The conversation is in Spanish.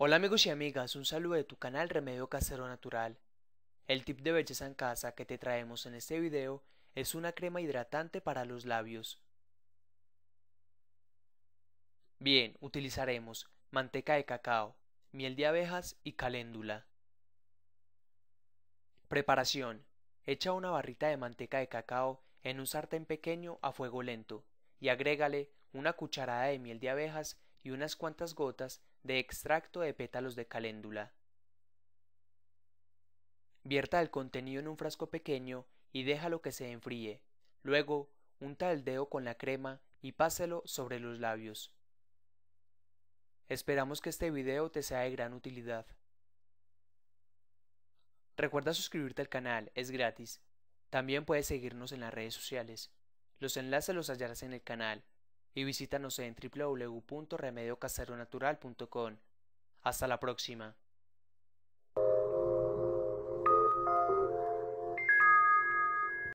Hola amigos y amigas, un saludo de tu canal Remedio Casero Natural. El tip de belleza en casa que te traemos en este video es una crema hidratante para los labios. Bien, utilizaremos manteca de cacao, miel de abejas y caléndula. Preparación. Echa una barrita de manteca de cacao en un sartén pequeño a fuego lento y agrégale una cucharada de miel de abejas y unas cuantas gotas de extracto de pétalos de caléndula. Vierta el contenido en un frasco pequeño y déjalo que se enfríe. Luego, unta el dedo con la crema y páselo sobre los labios. Esperamos que este video te sea de gran utilidad. Recuerda suscribirte al canal, es gratis. También puedes seguirnos en las redes sociales. Los enlaces los hallarás en el canal y visítanos en www.remediocaseronatural.com. Hasta la próxima.